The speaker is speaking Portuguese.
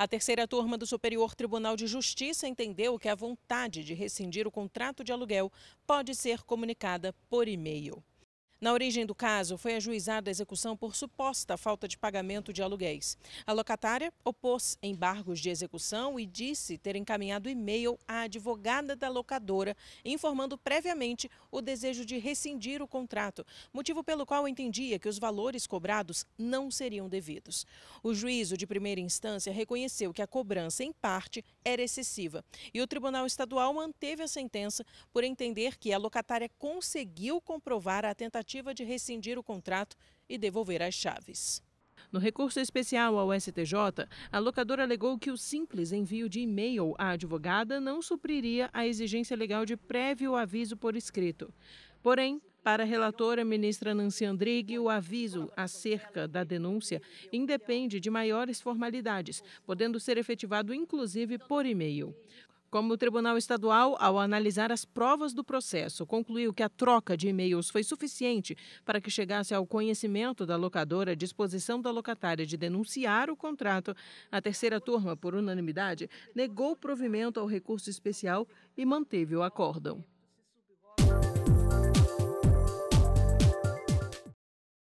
A terceira turma do Superior Tribunal de Justiça entendeu que a vontade de rescindir o contrato de aluguel pode ser comunicada por e-mail. Na origem do caso, foi ajuizada a execução por suposta falta de pagamento de aluguéis. A locatária opôs embargos de execução e disse ter encaminhado e-mail à advogada da locadora, informando previamente o desejo de rescindir o contrato, motivo pelo qual entendia que os valores cobrados não seriam devidos. O juízo de primeira instância reconheceu que a cobrança, em parte, era excessiva e o Tribunal Estadual manteve a sentença por entender que a locatária conseguiu comprovar a tentativa tentativa de rescindir o contrato e devolver as chaves. No recurso especial ao STJ, a locadora alegou que o simples envio de e-mail à advogada não supriria a exigência legal de prévio aviso por escrito. Porém, para a relatora ministra Nancy Andrighi, o aviso acerca da denúncia independe de maiores formalidades, podendo ser efetivado inclusive por e-mail. Como o Tribunal Estadual, ao analisar as provas do processo, concluiu que a troca de e-mails foi suficiente para que chegasse ao conhecimento da locadora a disposição da locatária de denunciar o contrato, a terceira turma, por unanimidade, negou provimento ao recurso especial e manteve o acórdão.